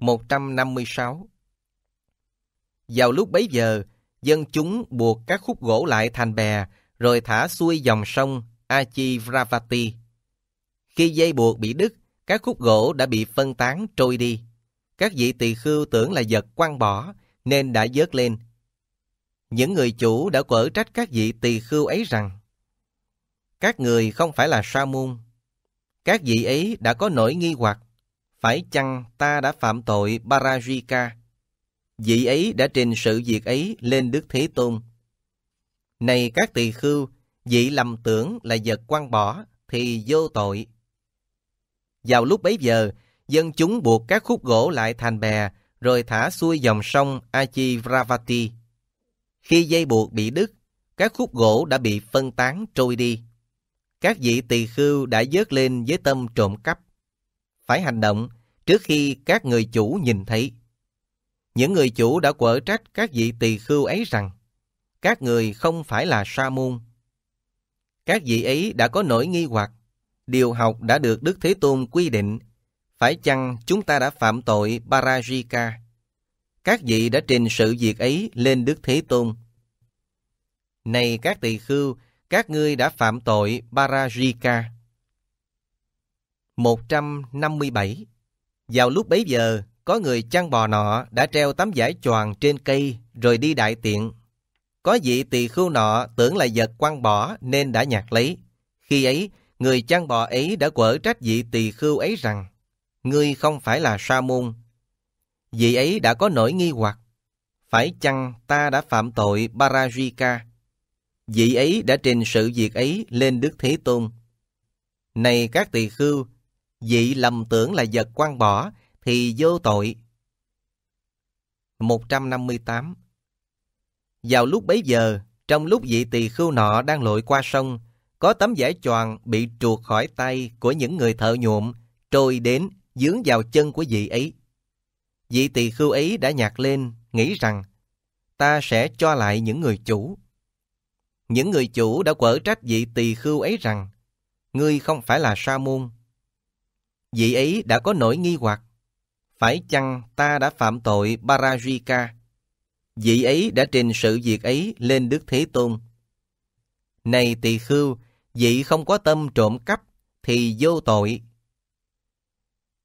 156 Vào lúc bấy giờ, dân chúng buộc các khúc gỗ lại thành bè, rồi thả xuôi dòng sông Achivravati. Khi dây buộc bị đứt, các khúc gỗ đã bị phân tán trôi đi. Các vị tỳ khưu tưởng là vật quăng bỏ, nên đã dớt lên. Những người chủ đã quở trách các vị tỳ khưu ấy rằng Các người không phải là sa môn. Các vị ấy đã có nỗi nghi hoặc phải chăng ta đã phạm tội Parajika? Vị ấy đã trình sự việc ấy lên Đức Thế Tôn. Này các tỳ khưu, vị lầm tưởng là vật quan bỏ thì vô tội. Vào lúc bấy giờ, dân chúng buộc các khúc gỗ lại thành bè rồi thả xuôi dòng sông Achivravati. Khi dây buộc bị đứt, các khúc gỗ đã bị phân tán trôi đi. Các vị tỳ khưu đã dớt lên với tâm trộm cắp phải hành động trước khi các người chủ nhìn thấy. Những người chủ đã quở trách các vị tỳ khưu ấy rằng các người không phải là sa môn. Các vị ấy đã có nỗi nghi hoặc, điều học đã được Đức Thế Tôn quy định, phải chăng chúng ta đã phạm tội Parajika? Các vị đã trình sự việc ấy lên Đức Thế Tôn. Này các tỳ khưu, các ngươi đã phạm tội Parajika. 157 Vào lúc bấy giờ, có người chăn bò nọ đã treo tấm vải choàng trên cây rồi đi đại tiện. Có vị tỳ khưu nọ tưởng là vật quăng bỏ nên đã nhặt lấy. Khi ấy, người chăn bò ấy đã quở trách vị tỳ khưu ấy rằng Ngươi không phải là sa môn. Vị ấy đã có nỗi nghi hoặc. Phải chăng ta đã phạm tội Parajika? Vị ấy đã trình sự việc ấy lên Đức Thế Tôn. Này các tỳ khưu, dị lầm tưởng là vật quan bỏ, thì vô tội. 158 Vào lúc bấy giờ, trong lúc vị tỳ khưu nọ đang lội qua sông, có tấm vải choàng bị truột khỏi tay của những người thợ nhuộm, trôi đến, dướng vào chân của vị ấy. Vị tỳ khưu ấy đã nhạc lên, nghĩ rằng, ta sẽ cho lại những người chủ. Những người chủ đã quở trách vị tỳ khưu ấy rằng, ngươi không phải là sa môn, vị ấy đã có nỗi nghi hoặc. Phải chăng ta đã phạm tội Parajika? Vị ấy đã trình sự việc ấy lên Đức Thế Tôn. Này tỳ khưu, vị không có tâm trộm cắp thì vô tội.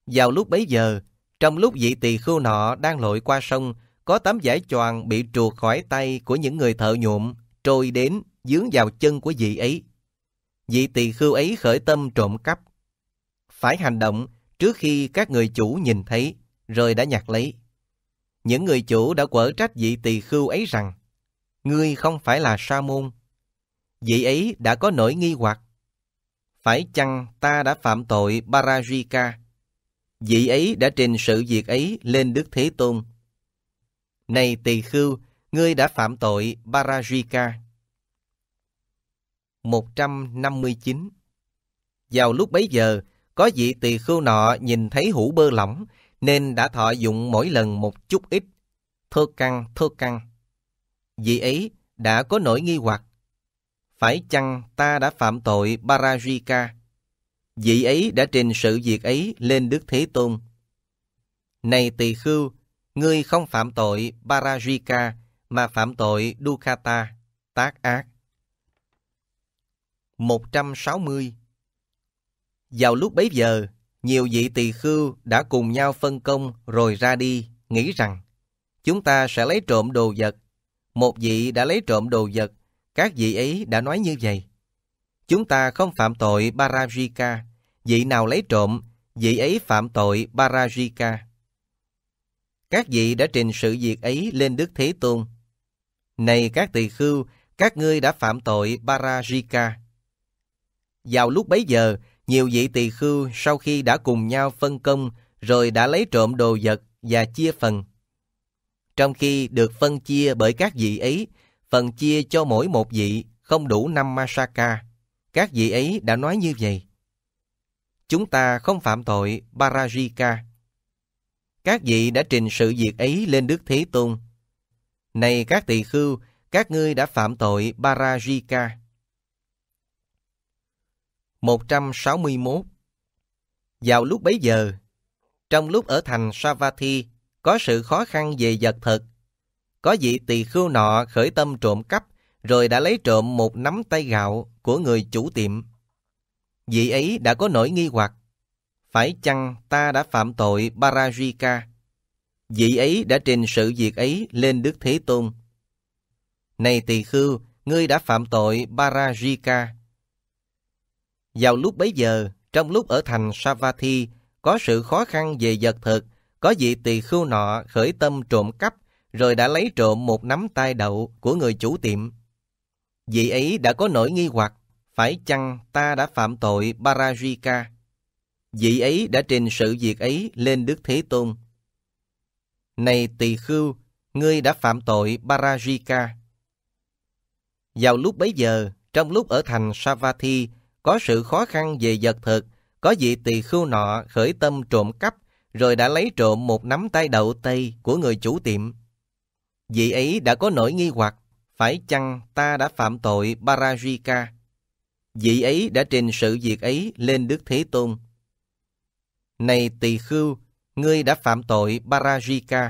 Vào lúc bấy giờ, trong lúc vị tỳ khưu nọ đang lội qua sông, có tấm vải choàng bị trượt khỏi tay của những người thợ nhuộm trôi đến dướng vào chân của vị ấy. Vị tỳ khưu ấy khởi tâm trộm cắp phải hành động trước khi các người chủ nhìn thấy, rồi đã nhặt lấy. Những người chủ đã quở trách vị tỳ khưu ấy rằng, ngươi không phải là sa môn. Vị ấy đã có nỗi nghi hoặc. Phải chăng ta đã phạm tội Parajika? Vị ấy đã trình sự việc ấy lên Đức Thế Tôn. Này tỳ khưu, ngươi đã phạm tội Parajika. 159 Vào lúc bấy giờ, có vị tỳ khưu nọ nhìn thấy hũ bơ lỏng, nên đã thọ dụng mỗi lần một chút ít. Thơ căng, thơ căng. Vị ấy đã có nỗi nghi hoặc. Phải chăng ta đã phạm tội Parajika? Vị ấy đã trình sự việc ấy lên Đức Thế Tôn. Này tỳ khưu, ngươi không phạm tội Parajika mà phạm tội Dukkata, tác ác. 160 vào lúc bấy giờ, nhiều vị tỳ khưu đã cùng nhau phân công rồi ra đi, nghĩ rằng chúng ta sẽ lấy trộm đồ vật. Một vị đã lấy trộm đồ vật, các vị ấy đã nói như vậy. Chúng ta không phạm tội Parajika, vị nào lấy trộm, vị ấy phạm tội Parajika. Các vị đã trình sự việc ấy lên Đức Thế Tôn. Này các tỳ khưu, các ngươi đã phạm tội Parajika. Vào lúc bấy giờ, nhiều vị tỳ khưu sau khi đã cùng nhau phân công rồi đã lấy trộm đồ vật và chia phần. Trong khi được phân chia bởi các vị ấy, phần chia cho mỗi một vị không đủ năm masaka. Các vị ấy đã nói như vậy. Chúng ta không phạm tội Parajika. Các vị đã trình sự việc ấy lên Đức Thế Tôn. Này các tỳ khưu, các ngươi đã phạm tội Parajika. 161 Vào lúc bấy giờ, trong lúc ở thành Savatthi có sự khó khăn về vật thực, có vị tỳ khưu nọ khởi tâm trộm cắp rồi đã lấy trộm một nắm tay gạo của người chủ tiệm. Vị ấy đã có nỗi nghi hoặc, phải chăng ta đã phạm tội Parajika? Vị ấy đã trình sự việc ấy lên Đức Thế Tôn. Này tỳ khưu, ngươi đã phạm tội Parajika. Vào lúc bấy giờ, trong lúc ở thành Savatthi, có sự khó khăn về vật thực, có vị tỳ khưu nọ khởi tâm trộm cắp, rồi đã lấy trộm một nắm tai đậu của người chủ tiệm. Vị ấy đã có nỗi nghi hoặc, phải chăng ta đã phạm tội Parajika? Vị ấy đã trình sự việc ấy lên Đức Thế Tôn. Này tỳ khưu, ngươi đã phạm tội Parajika. Vào lúc bấy giờ, trong lúc ở thành Savatthi, có sự khó khăn về vật thực, có vị tỳ khưu nọ khởi tâm trộm cắp, rồi đã lấy trộm một nắm tay đậu tây của người chủ tiệm. Vị ấy đã có nỗi nghi hoặc, phải chăng ta đã phạm tội Parajika? Vị ấy đã trình sự việc ấy lên Đức Thế Tôn. Này tỳ khưu, ngươi đã phạm tội Parajika.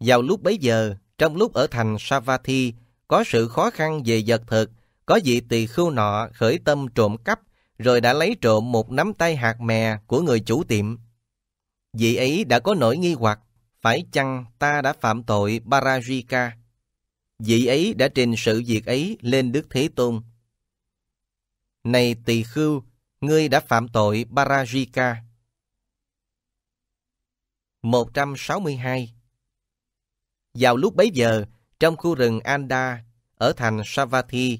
Vào lúc bấy giờ, trong lúc ở thành Savatthi, có sự khó khăn về vật thực, có vị tỳ khưu nọ khởi tâm trộm cắp, rồi đã lấy trộm một nắm tay hạt mè của người chủ tiệm. Vị ấy đã có nỗi nghi hoặc, phải chăng ta đã phạm tội Parajika? Vị ấy đã trình sự việc ấy lên Đức Thế Tôn. Này tỳ khưu, ngươi đã phạm tội Parajika. 162 Vào lúc bấy giờ, trong khu rừng Anda, ở thành Savatthi,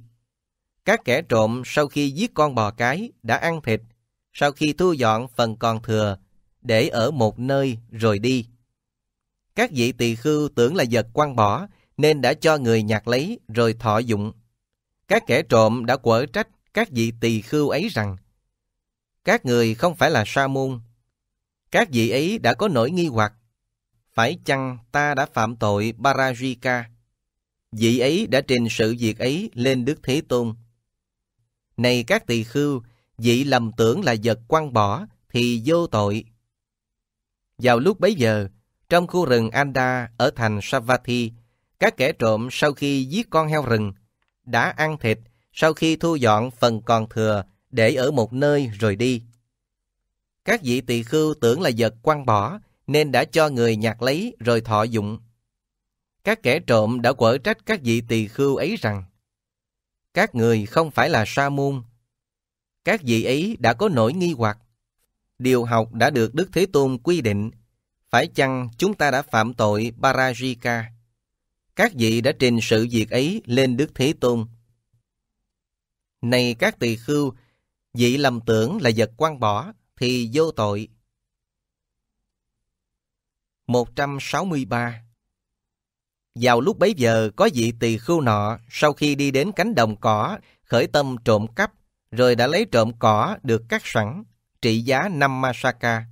các kẻ trộm sau khi giết con bò cái đã ăn thịt, sau khi thu dọn phần còn thừa, để ở một nơi rồi đi. Các vị tỳ khưu tưởng là vật quăng bỏ, nên đã cho người nhặt lấy rồi thọ dụng. Các kẻ trộm đã quở trách các vị tỳ khưu ấy rằng các người không phải là sa môn. Các vị ấy đã có nỗi nghi hoặc. Phải chăng ta đã phạm tội Parajika? Vị ấy đã trình sự việc ấy lên Đức Thế Tôn. Này các tỳ khưu, dị lầm tưởng là vật quăng bỏ, thì vô tội. Vào lúc bấy giờ, trong khu rừng Anda ở thành Savatthi các kẻ trộm sau khi giết con heo rừng, đã ăn thịt sau khi thu dọn phần còn thừa để ở một nơi rồi đi. Các vị tỳ khưu tưởng là vật quăng bỏ, nên đã cho người nhặt lấy rồi thọ dụng. Các kẻ trộm đã quở trách các vị tỳ khưu ấy rằng, các người không phải là sa môn. Các vị ấy đã có nỗi nghi hoặc. Điều học đã được Đức Thế Tôn quy định. Phải chăng chúng ta đã phạm tội Parajika? Các vị đã trình sự việc ấy lên Đức Thế Tôn. Này các tỳ khưu, vị lầm tưởng là vật quan bỏ thì vô tội. 163 vào lúc bấy giờ có vị tỳ khưu nọ sau khi đi đến cánh đồng cỏ, khởi tâm trộm cắp, rồi đã lấy trộm cỏ được cắt sẵn, trị giá 5 Masaka.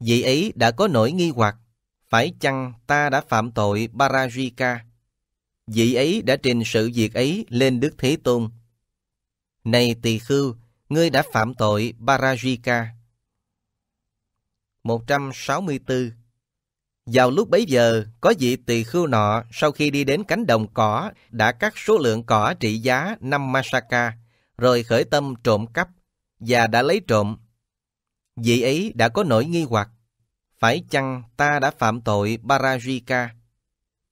Vị ấy đã có nỗi nghi hoặc, phải chăng ta đã phạm tội Parajika? Vị ấy đã trình sự việc ấy lên Đức Thế Tôn. Này tỳ khưu, ngươi đã phạm tội Parajika. 164 vào lúc bấy giờ, có vị tỳ khưu nọ sau khi đi đến cánh đồng cỏ đã cắt số lượng cỏ trị giá 5 masaka, rồi khởi tâm trộm cắp và đã lấy trộm. Vị ấy đã có nỗi nghi hoặc, phải chăng ta đã phạm tội Parajika?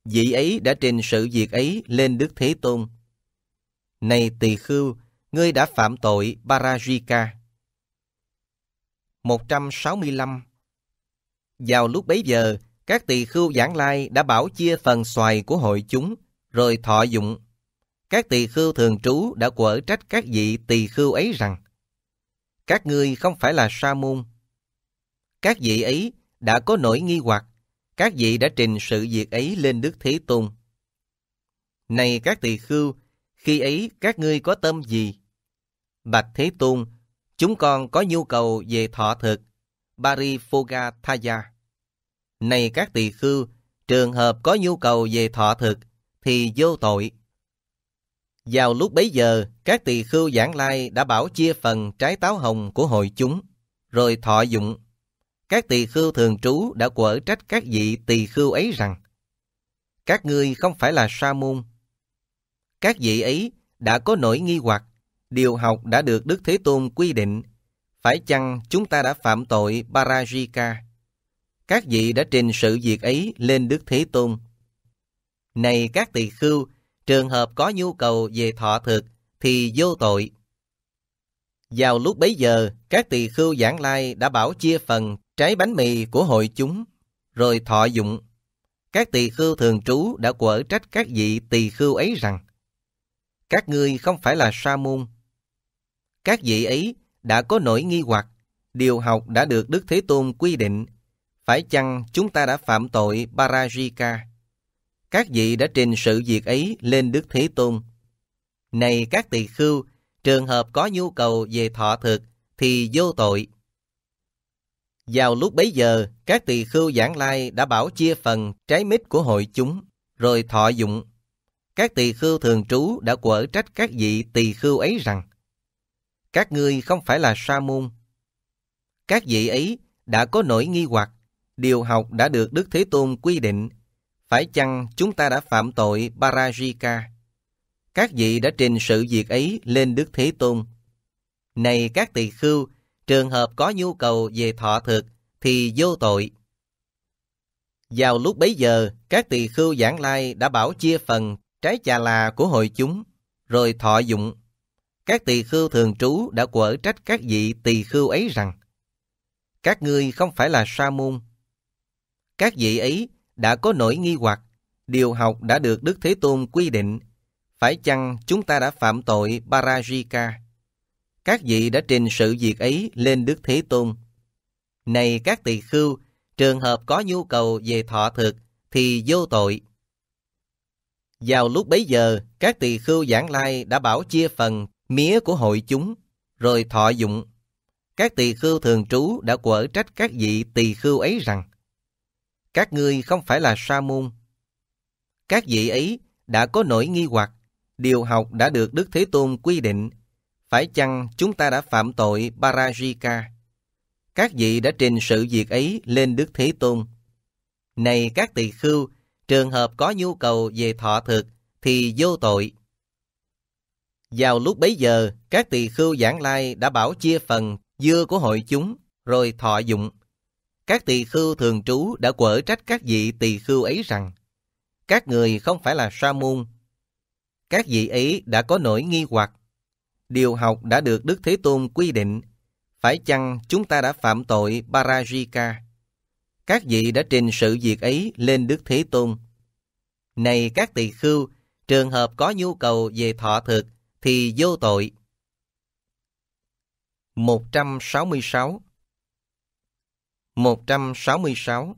Vị ấy đã trình sự việc ấy lên Đức Thế Tôn. Này tỳ khưu, ngươi đã phạm tội Parajika. 165 Vào lúc bấy giờ, các tỳ khưu giảng lai đã bảo chia phần xoài của hội chúng, rồi thọ dụng. Các tỳ khưu thường trú đã quở trách các vị tỳ khưu ấy rằng Các ngươi không phải là sa môn. Các vị ấy đã có nỗi nghi hoặc, các vị đã trình sự việc ấy lên Đức Thế Tôn. Này các tỳ khưu, khi ấy các ngươi có tâm gì? Bạch Thế Tôn, chúng con có nhu cầu về thọ thực. Barifoga Thaya này các tỳ khưu, trường hợp có nhu cầu về thọ thực thì vô tội. Vào lúc bấy giờ, các tỳ khưu giảng lai đã bảo chia phần trái táo hồng của hội chúng, rồi thọ dụng. Các tỳ khưu thường trú đã quở trách các vị tỳ khưu ấy rằng Các ngươi không phải là sa môn. Các vị ấy đã có nỗi nghi hoặc, điều học đã được Đức Thế Tôn quy định. Phải chăng chúng ta đã phạm tội Parajika? các vị đã trình sự việc ấy lên Đức Thế Tôn. Này các tỳ khưu, trường hợp có nhu cầu về thọ thực thì vô tội. Vào lúc bấy giờ, các tỳ khưu giảng lai đã bảo chia phần trái bánh mì của hội chúng, rồi thọ dụng. Các tỳ khưu thường trú đã quở trách các vị tỳ khưu ấy rằng Các ngươi không phải là sa môn. Các vị ấy đã có nỗi nghi hoặc, điều học đã được Đức Thế Tôn quy định phải chăng chúng ta đã phạm tội Parajika? Các vị đã trình sự việc ấy lên Đức Thế Tôn. Này các tỳ khưu, trường hợp có nhu cầu về thọ thực thì vô tội. Vào lúc bấy giờ, các tỳ khưu giảng lai đã bảo chia phần trái mít của hội chúng, rồi thọ dụng. Các tỳ khưu thường trú đã quở trách các vị tỳ khưu ấy rằng Các ngươi không phải là sa môn. Các vị ấy đã có nỗi nghi hoặc điều học đã được Đức Thế Tôn quy định, phải chăng chúng ta đã phạm tội Parajika? Các vị đã trình sự việc ấy lên Đức Thế Tôn. Này các tỳ khưu, trường hợp có nhu cầu về thọ thực thì vô tội. Vào lúc bấy giờ, các tỳ khưu giảng lai đã bảo chia phần trái chà là của hội chúng, rồi thọ dụng. Các tỳ khưu thường trú đã quở trách các vị tỳ khưu ấy rằng, các ngươi không phải là sa môn, các vị ấy đã có nỗi nghi hoặc điều học đã được Đức Thế Tôn quy định. Phải chăng chúng ta đã phạm tội Parajika? Các vị đã trình sự việc ấy lên Đức Thế Tôn. Này các tỳ khưu, trường hợp có nhu cầu về thọ thực thì vô tội. Vào lúc bấy giờ, các tỳ khưu giảng lai đã bảo chia phần mía của hội chúng, rồi thọ dụng. Các tỳ khưu thường trú đã quở trách các vị tỳ khưu ấy rằng các ngươi không phải là sa môn. Các vị ấy đã có nỗi nghi hoặc, điều học đã được Đức Thế Tôn quy định, phải chăng chúng ta đã phạm tội Parajika? Các vị đã trình sự việc ấy lên Đức Thế Tôn. Này các tỳ khưu, trường hợp có nhu cầu về thọ thực thì vô tội. Vào lúc bấy giờ, các tỳ khưu giảng lai đã bảo chia phần dưa của hội chúng, rồi thọ dụng, các tỳ khưu thường trú đã quở trách các vị tỳ khưu ấy rằng các người không phải là sa môn. Các vị ấy đã có nỗi nghi hoặc. Điều học đã được Đức Thế Tôn quy định. Phải chăng chúng ta đã phạm tội Parajika? Các vị đã trình sự việc ấy lên Đức Thế Tôn. Này các tỳ khưu, trường hợp có nhu cầu về thọ thực thì vô tội. 166 166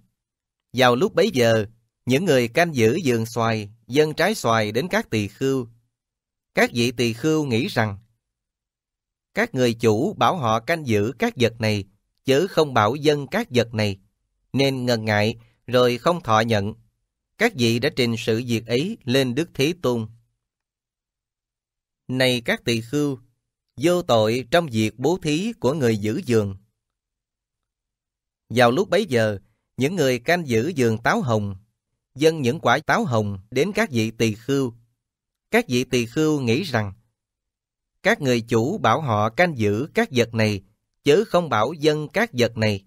Vào lúc bấy giờ, những người canh giữ giường xoài, dâng trái xoài đến các tỳ khưu. Các vị tỳ khưu nghĩ rằng, các người chủ bảo họ canh giữ các vật này, chứ không bảo dân các vật này, nên ngần ngại rồi không thọ nhận. Các vị đã trình sự việc ấy lên Đức Thế Tôn. Này các tỳ khưu, vô tội trong việc bố thí của người giữ giường. Vào lúc bấy giờ, những người canh giữ vườn táo hồng, dâng những quả táo hồng đến các vị tỳ khưu. Các vị tỳ khưu nghĩ rằng, các người chủ bảo họ canh giữ các vật này, chứ không bảo dân các vật này.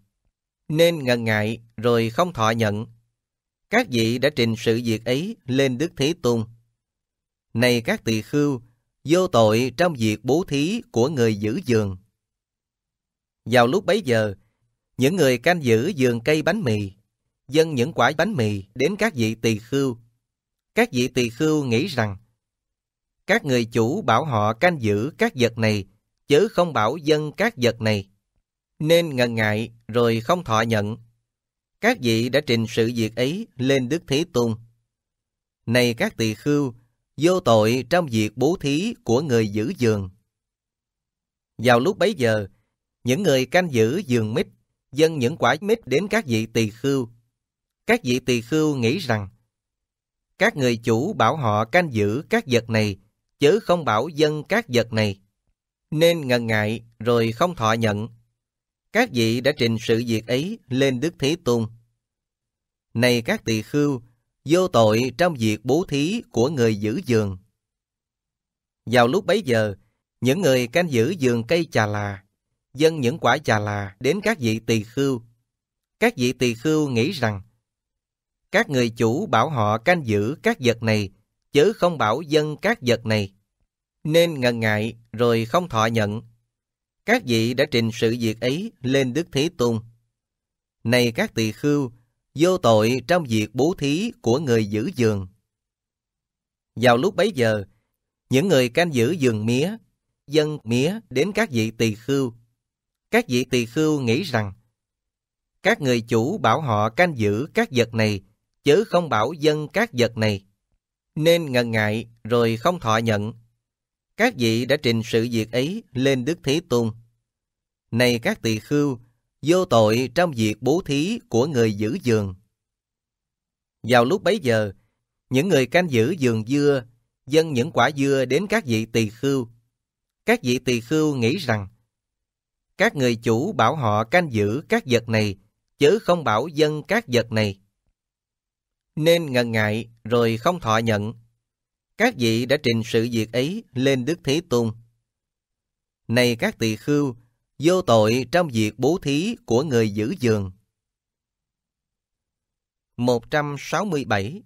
Nên ngần ngại rồi không thọ nhận. Các vị đã trình sự việc ấy lên Đức Thế Tôn. Này các tỳ khưu, vô tội trong việc bố thí của người giữ giường. Vào lúc bấy giờ, những người canh giữ vườn cây bánh mì, dâng những quả bánh mì đến các vị tỳ khưu. Các vị tỳ khưu nghĩ rằng, các người chủ bảo họ canh giữ các vật này, chứ không bảo dân các vật này. Nên ngần ngại rồi không thọ nhận. Các vị đã trình sự việc ấy lên Đức Thế Tôn. Này các tỳ khưu, vô tội trong việc bố thí của người giữ giường. Vào lúc bấy giờ, những người canh giữ giường mít dâng những quả mít đến các vị tỳ khưu. Các vị tỳ khưu nghĩ rằng, các người chủ bảo họ canh giữ các vật này, chứ không bảo dân các vật này. Nên ngần ngại rồi không thọ nhận. Các vị đã trình sự việc ấy lên Đức Thế Tôn. Này các tỳ khưu, vô tội trong việc bố thí của người giữ giường. Vào lúc bấy giờ, những người canh giữ giường cây trà là dâng những quả trà là đến các vị tỳ khưu. Các vị tỳ khưu nghĩ rằng, các người chủ bảo họ canh giữ các vật này, chứ không bảo dân các vật này. Nên ngần ngại rồi không thọ nhận. Các vị đã trình sự việc ấy lên Đức Thế Tôn. Này các tỳ khưu, vô tội trong việc bố thí của người giữ giường. Vào lúc bấy giờ, những người canh giữ giường mía, dân mía đến các vị tỳ khưu các vị tỳ khưu nghĩ rằng các người chủ bảo họ canh giữ các vật này, chứ không bảo dân các vật này. Nên ngần ngại rồi không thọ nhận. Các vị đã trình sự việc ấy lên Đức Thế Tôn. Này các tỳ khưu, vô tội trong việc bố thí của người giữ giường. Vào lúc bấy giờ, những người canh giữ giường dưa, dân những quả dưa đến các vị tỳ khưu. Các vị tỳ khưu nghĩ rằng, các người chủ bảo họ canh giữ các vật này, chứ không bảo dân các vật này. Nên ngần ngại rồi không thọ nhận. Các vị đã trình sự việc ấy lên Đức Thế Tôn. Này các tỳ khưu, vô tội trong việc bố thí của người giữ giường. 167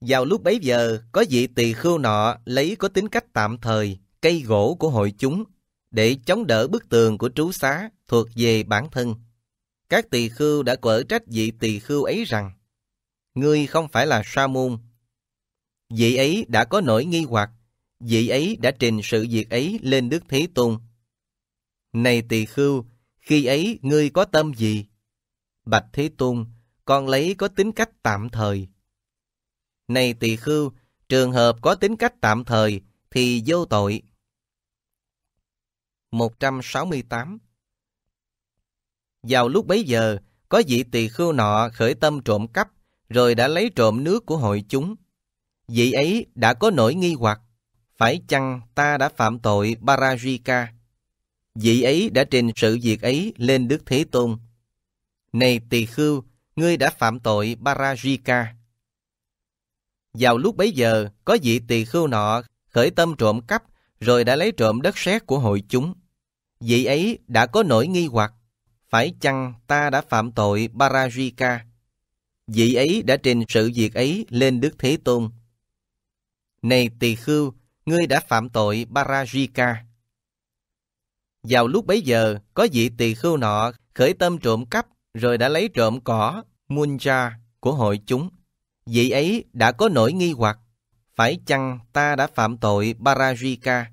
Vào lúc bấy giờ, có vị tỳ khưu nọ lấy có tính cách tạm thời, cây gỗ của hội chúng để chống đỡ bức tường của trú xá thuộc về bản thân. Các tỳ khưu đã quở trách vị tỳ khưu ấy rằng Ngươi không phải là sa môn. Vị ấy đã có nỗi nghi hoặc, vị ấy đã trình sự việc ấy lên Đức Thế Tôn. Này tỳ khưu, khi ấy ngươi có tâm gì? Bạch Thế Tôn, con lấy có tính cách tạm thời. Này tỳ khưu, trường hợp có tính cách tạm thời thì vô tội. 168 Vào lúc bấy giờ, có vị tỳ khưu nọ khởi tâm trộm cắp, rồi đã lấy trộm nước của hội chúng. Vị ấy đã có nỗi nghi hoặc, phải chăng ta đã phạm tội Parajika? Vị ấy đã trình sự việc ấy lên Đức Thế Tôn. Này tỳ khưu, ngươi đã phạm tội Parajika. Vào lúc bấy giờ, có vị tỳ khưu nọ khởi tâm trộm cắp rồi đã lấy trộm đất sét của hội chúng. Vị ấy đã có nỗi nghi hoặc, phải chăng ta đã phạm tội Parajika? Vị ấy đã trình sự việc ấy lên Đức Thế Tôn. Này tỳ khưu, ngươi đã phạm tội Parajika. Vào lúc bấy giờ, có vị tỳ khưu nọ khởi tâm trộm cắp, rồi đã lấy trộm cỏ, munja của hội chúng. Vị ấy đã có nỗi nghi hoặc, phải chăng ta đã phạm tội Parajika?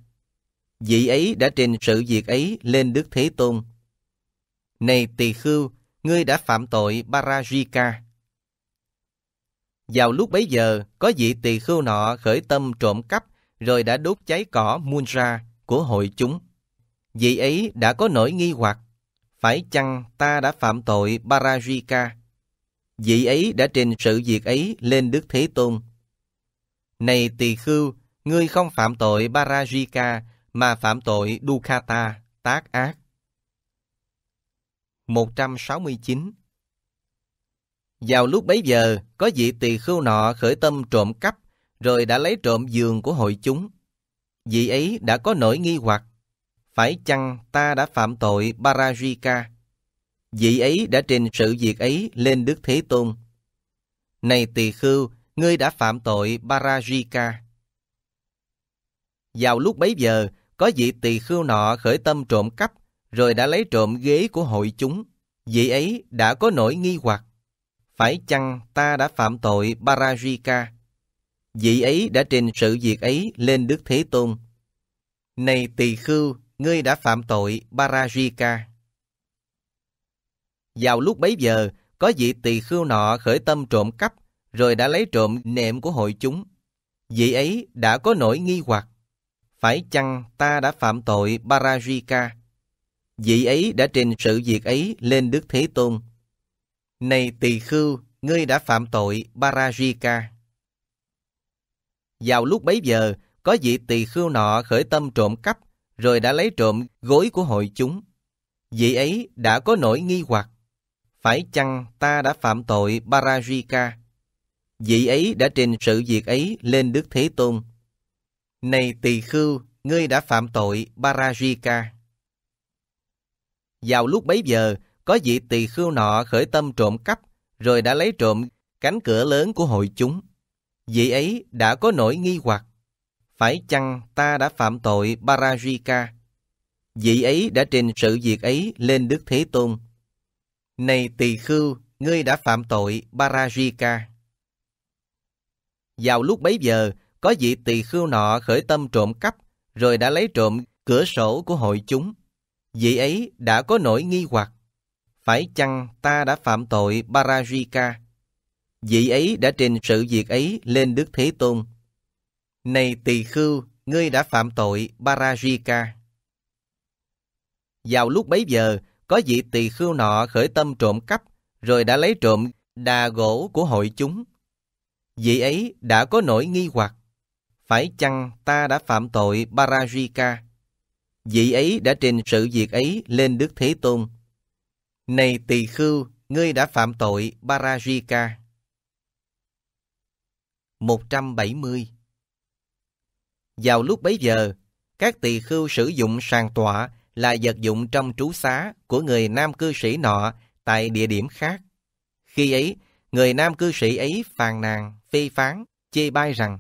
Vị ấy đã trình sự việc ấy lên Đức Thế Tôn. Này tỳ khưu, ngươi đã phạm tội Parajika. Vào lúc bấy giờ, có vị tỳ khưu nọ khởi tâm trộm cắp, rồi đã đốt cháy cỏ Munra của hội chúng. Vị ấy đã có nỗi nghi hoặc, phải chăng ta đã phạm tội Parajika? Vị ấy đã trình sự việc ấy lên Đức Thế Tôn. Này tỳ khưu, ngươi không phạm tội Parajika mà phạm tội Dukkata, tác ác. 169 Vào lúc bấy giờ, có vị tỳ khưu nọ khởi tâm trộm cắp, rồi đã lấy trộm giường của hội chúng. Vị ấy đã có nỗi nghi hoặc, phải chăng ta đã phạm tội Parajika? Vị ấy đã trình sự việc ấy lên Đức Thế Tôn. Này tỳ khưu, ngươi đã phạm tội Parajika. Vào lúc bấy giờ, có vị tỳ khưu nọ khởi tâm trộm cắp, rồi đã lấy trộm ghế của hội chúng. Vị ấy đã có nỗi nghi hoặc. Phải chăng ta đã phạm tội Parajika? Vị ấy đã trình sự việc ấy lên Đức Thế Tôn. Này tỳ khưu, ngươi đã phạm tội Parajika. Vào lúc bấy giờ, có vị tỳ khưu nọ khởi tâm trộm cắp, rồi đã lấy trộm nệm của hội chúng. Vị ấy đã có nỗi nghi hoặc, phải chăng ta đã phạm tội Parajika? Vị ấy đã trình sự việc ấy lên Đức Thế Tôn. Này tỳ khưu, ngươi đã phạm tội Parajika. Vào lúc bấy giờ, có vị tỳ khưu nọ khởi tâm trộm cắp, rồi đã lấy trộm gối của hội chúng. Vị ấy đã có nỗi nghi hoặc, phải chăng ta đã phạm tội Parajika? Vị ấy đã trình sự việc ấy lên Đức Thế Tôn. Này tỳ khưu, ngươi đã phạm tội Parajika. Vào lúc bấy giờ, có vị tỳ khưu nọ khởi tâm trộm cắp, rồi đã lấy trộm cánh cửa lớn của hội chúng. Vị ấy đã có nỗi nghi hoặc, phải chăng ta đã phạm tội Parajika? Vị ấy đã trình sự việc ấy lên Đức Thế Tôn. Này tỳ khưu, ngươi đã phạm tội Parajika. Vào lúc bấy giờ, có vị tỳ khưu nọ khởi tâm trộm cắp, rồi đã lấy trộm cửa sổ của hội chúng. Vị ấy đã có nỗi nghi hoặc. Phải chăng ta đã phạm tội Parajika? Vị ấy đã trình sự việc ấy lên Đức Thế Tôn. Này tỳ khưu, ngươi đã phạm tội Parajika. Vào lúc bấy giờ, có vị tỳ khưu nọ khởi tâm trộm cắp, rồi đã lấy trộm đà gỗ của hội chúng vị ấy đã có nỗi nghi hoặc. Phải chăng ta đã phạm tội Parajika? Vị ấy đã trình sự việc ấy lên Đức Thế Tôn. Này tỳ khưu, ngươi đã phạm tội Parajika. 170 Vào lúc bấy giờ, các tỳ khưu sử dụng sàn tọa là vật dụng trong trú xá của người nam cư sĩ nọ tại địa điểm khác. Khi ấy, Người nam cư sĩ ấy phàn nàn, phi phán, chê bai rằng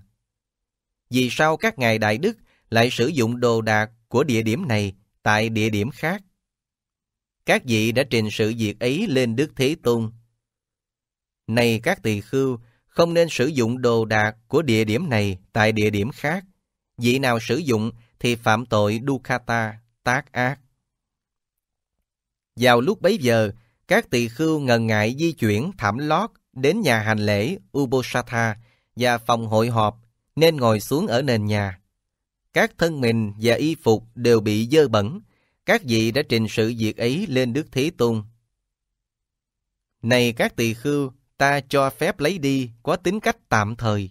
Vì sao các ngài đại đức lại sử dụng đồ đạc của địa điểm này tại địa điểm khác? Các vị đã trình sự việc ấy lên Đức Thế Tôn. Này các tỳ khưu, không nên sử dụng đồ đạc của địa điểm này tại địa điểm khác. Vị nào sử dụng thì phạm tội Dukkata, tác ác. Vào lúc bấy giờ, các tỳ khưu ngần ngại di chuyển thảm lót đến nhà hành lễ Ubosatha và phòng hội họp nên ngồi xuống ở nền nhà. Các thân mình và y phục đều bị dơ bẩn. Các vị đã trình sự việc ấy lên Đức Thế Tôn. Này các tỳ khưu, ta cho phép lấy đi có tính cách tạm thời.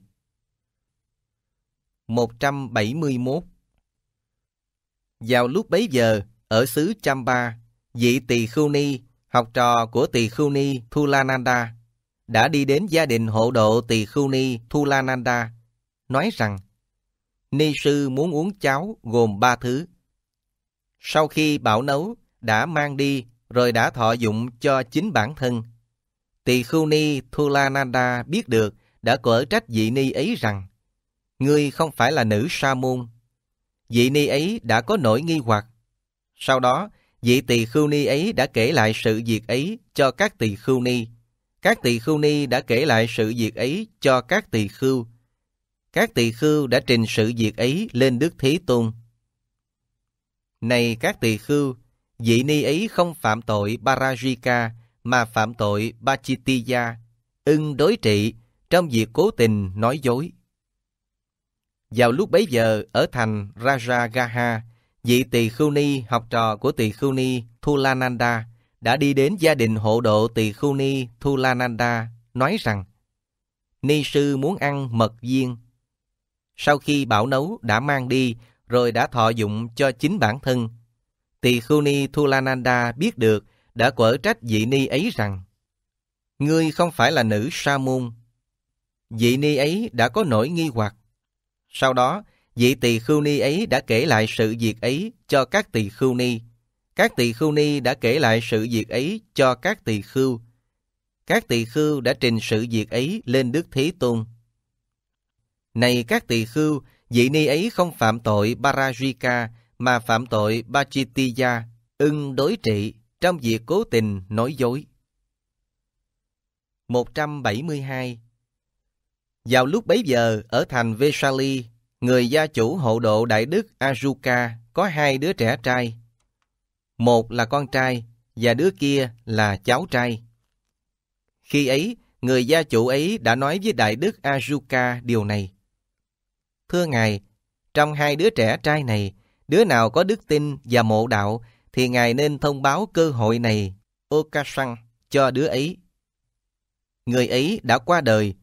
171 Vào lúc bấy giờ, ở xứ Champa vị tỳ khưu ni, học trò của tỳ khưu ni Thulananda, đã đi đến gia đình hộ độ tỳ khưu ni nanda nói rằng, Ni sư muốn uống cháo gồm ba thứ. Sau khi bảo nấu, đã mang đi rồi đã thọ dụng cho chính bản thân. Tỳ khưu ni nanda biết được đã cỡ trách vị ni ấy rằng, Ngươi không phải là nữ sa môn. vị ni ấy đã có nỗi nghi hoặc. Sau đó, vị tỳ khưu ni ấy đã kể lại sự việc ấy cho các tỳ khưu ni các tỳ khưu ni đã kể lại sự việc ấy cho các tỳ khưu. Các tỳ khưu đã trình sự việc ấy lên Đức Thế Tôn. Này các tỳ khưu, vị ni ấy không phạm tội Parajika mà phạm tội Bachitiya, ưng đối trị trong việc cố tình nói dối. Vào lúc bấy giờ ở thành Rajagaha, vị tỳ khưu ni học trò của tỳ khưu ni Thulananda đã đi đến gia đình hộ độ tỳ khu ni Thulananda, nói rằng Ni sư muốn ăn mật viên. Sau khi bảo nấu đã mang đi, rồi đã thọ dụng cho chính bản thân. Tỳ khu ni Thulananda biết được, đã quở trách vị ni ấy rằng Ngươi không phải là nữ sa môn. Vị ni ấy đã có nỗi nghi hoặc. Sau đó, vị tỳ khưu ni ấy đã kể lại sự việc ấy cho các tỳ khưu ni. Các tỳ khưu ni đã kể lại sự việc ấy cho các tỳ khưu. Các tỳ khưu đã trình sự việc ấy lên Đức Thế Tôn. Này các tỳ khưu, vị ni ấy không phạm tội Parajika mà phạm tội Bachitiya, ưng đối trị trong việc cố tình nói dối. 172 Vào lúc bấy giờ, ở thành Vesali, người gia chủ hộ độ đại đức Ajuka có hai đứa trẻ trai một là con trai và đứa kia là cháu trai. Khi ấy, người gia chủ ấy đã nói với Đại Đức Ajuka điều này. Thưa Ngài, trong hai đứa trẻ trai này, đứa nào có đức tin và mộ đạo thì Ngài nên thông báo cơ hội này, Okasan, cho đứa ấy. Người ấy đã qua đời.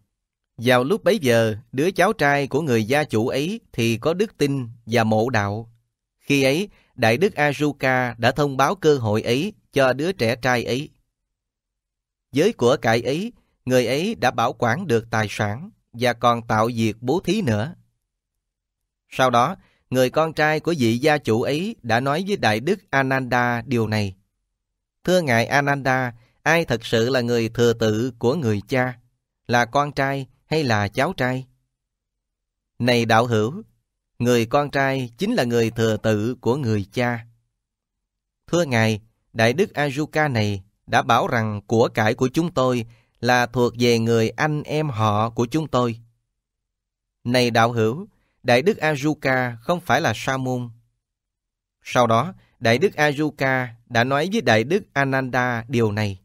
Vào lúc bấy giờ, đứa cháu trai của người gia chủ ấy thì có đức tin và mộ đạo. Khi ấy, Đại đức Azuka đã thông báo cơ hội ấy cho đứa trẻ trai ấy. Với của cải ấy, người ấy đã bảo quản được tài sản và còn tạo việc bố thí nữa. Sau đó, người con trai của vị gia chủ ấy đã nói với Đại đức Ananda điều này. Thưa Ngài Ananda, ai thật sự là người thừa tự của người cha? Là con trai hay là cháu trai? Này đạo hữu, người con trai chính là người thừa tự của người cha. Thưa Ngài, Đại đức Ajuka này đã bảo rằng của cải của chúng tôi là thuộc về người anh em họ của chúng tôi. Này đạo hữu, Đại đức Ajuka không phải là Sa môn. Sau đó, Đại đức Ajuka đã nói với Đại đức Ananda điều này.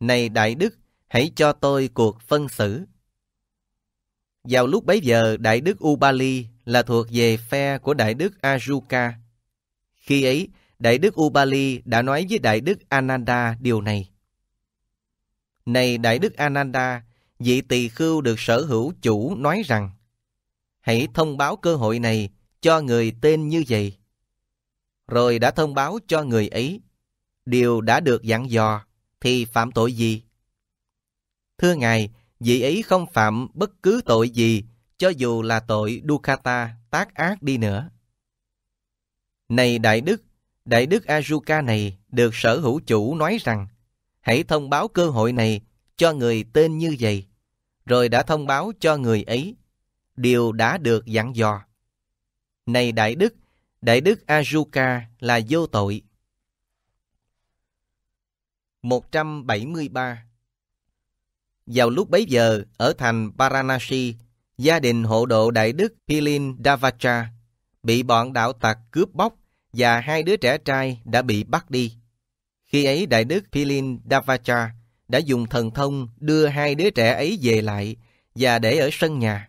Này Đại đức, hãy cho tôi cuộc phân xử. Vào lúc bấy giờ, Đại đức Ubali là thuộc về phe của Đại đức Ajuka. Khi ấy, Đại đức Ubali đã nói với Đại đức Ananda điều này. Này Đại đức Ananda, vị tỳ khưu được sở hữu chủ nói rằng, hãy thông báo cơ hội này cho người tên như vậy. Rồi đã thông báo cho người ấy, điều đã được dặn dò thì phạm tội gì? Thưa Ngài, vị ấy không phạm bất cứ tội gì cho dù là tội Dukkata tác ác đi nữa. Này Đại Đức, Đại Đức Ajuka này được sở hữu chủ nói rằng hãy thông báo cơ hội này cho người tên như vậy, rồi đã thông báo cho người ấy, điều đã được dặn dò. Này Đại Đức, Đại Đức Ajuka là vô tội. 173 Vào lúc bấy giờ, ở thành Varanasi, gia đình hộ độ đại đức Pilin Davacha bị bọn đạo tặc cướp bóc và hai đứa trẻ trai đã bị bắt đi. Khi ấy đại đức Pilin Davacha đã dùng thần thông đưa hai đứa trẻ ấy về lại và để ở sân nhà.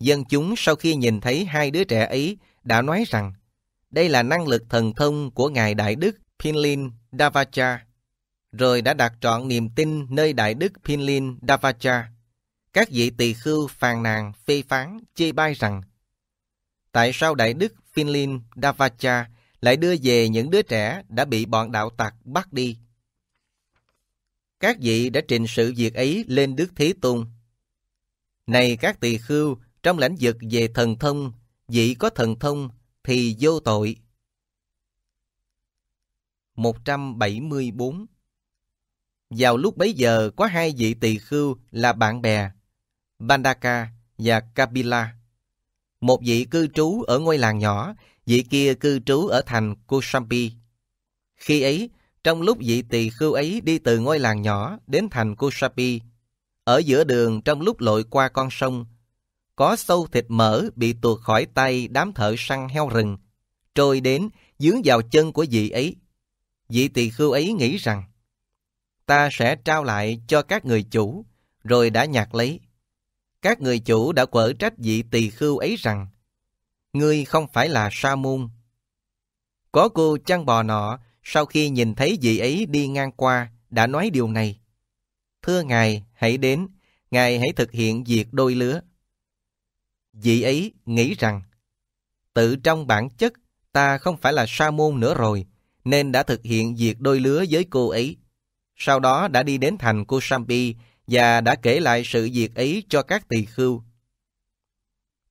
Dân chúng sau khi nhìn thấy hai đứa trẻ ấy đã nói rằng đây là năng lực thần thông của Ngài Đại Đức Pinlin Davacha, rồi đã đặt trọn niềm tin nơi Đại Đức Pinlin Davacha các vị tỳ khưu phàn nàn, phê phán, chê bai rằng Tại sao Đại Đức Finlin Davacha lại đưa về những đứa trẻ đã bị bọn đạo tặc bắt đi? Các vị đã trình sự việc ấy lên Đức Thế Tôn. Này các tỳ khưu, trong lãnh vực về thần thông, vị có thần thông thì vô tội. 174 Vào lúc bấy giờ có hai vị tỳ khưu là bạn bè Bandaka và Kapila. Một vị cư trú ở ngôi làng nhỏ, vị kia cư trú ở thành Kosambi. Khi ấy, trong lúc vị tỳ khưu ấy đi từ ngôi làng nhỏ đến thành Kosambi, ở giữa đường trong lúc lội qua con sông, có sâu thịt mỡ bị tuột khỏi tay đám thợ săn heo rừng, trôi đến dướng vào chân của vị ấy. Vị tỳ khưu ấy nghĩ rằng, ta sẽ trao lại cho các người chủ, rồi đã nhặt lấy các người chủ đã quở trách vị tỳ khưu ấy rằng Ngươi không phải là sa môn. Có cô chăn bò nọ, sau khi nhìn thấy vị ấy đi ngang qua, đã nói điều này. Thưa Ngài, hãy đến, Ngài hãy thực hiện việc đôi lứa. Vị ấy nghĩ rằng, tự trong bản chất ta không phải là sa môn nữa rồi, nên đã thực hiện việc đôi lứa với cô ấy. Sau đó đã đi đến thành sampi và đã kể lại sự việc ấy cho các tỳ khưu.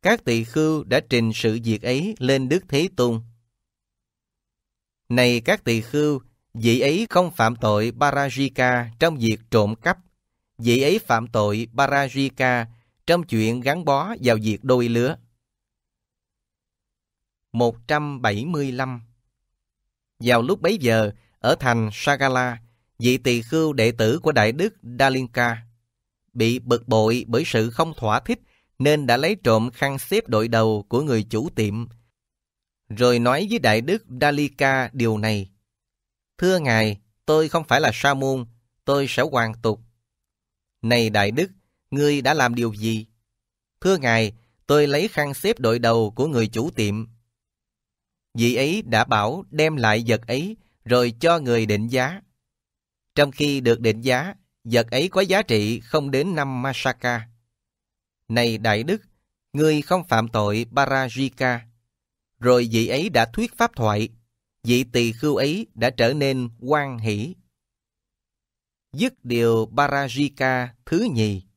Các tỳ khưu đã trình sự việc ấy lên Đức Thế Tôn. Này các tỳ khưu, vị ấy không phạm tội Parajika trong việc trộm cắp. Vị ấy phạm tội Parajika trong chuyện gắn bó vào việc đôi lứa. 175 Vào lúc bấy giờ, ở thành Sagala, vị tỳ khưu đệ tử của Đại Đức Dalinka. Bị bực bội bởi sự không thỏa thích nên đã lấy trộm khăn xếp đội đầu của người chủ tiệm, rồi nói với Đại Đức Dalika điều này. Thưa Ngài, tôi không phải là sa môn, tôi sẽ hoàn tục. Này Đại Đức, ngươi đã làm điều gì? Thưa Ngài, tôi lấy khăn xếp đội đầu của người chủ tiệm. Vị ấy đã bảo đem lại vật ấy rồi cho người định giá. Trong khi được định giá, vật ấy có giá trị không đến năm Masaka. Này Đại Đức, ngươi không phạm tội Parajika. Rồi vị ấy đã thuyết pháp thoại, vị tỳ khưu ấy đã trở nên quan hỷ. Dứt điều Parajika thứ nhì.